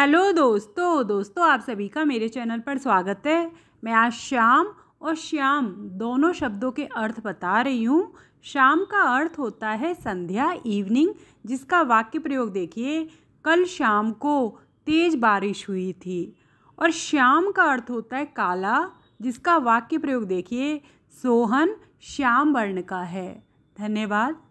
hello दोस्तों दोस्तों आप सभी का मेरे चैनल पर स्वागत है मैं आज शाम और श्याम दोनों शब्दों के अर्थ बता रही हूँ शाम का अर्थ होता है संध्या इवनिंग जिसका वाक्य प्रयोग देखिए कल शाम को तेज़ बारिश हुई थी और श्याम का अर्थ होता है काला जिसका वाक्य प्रयोग देखिए सोहन श्याम वर्ण का है धन्यवाद